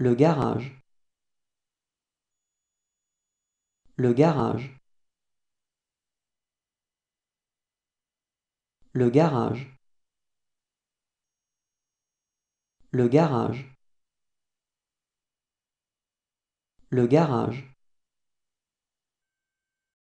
Le garage. Le garage. Le garage. Le garage. Le garage.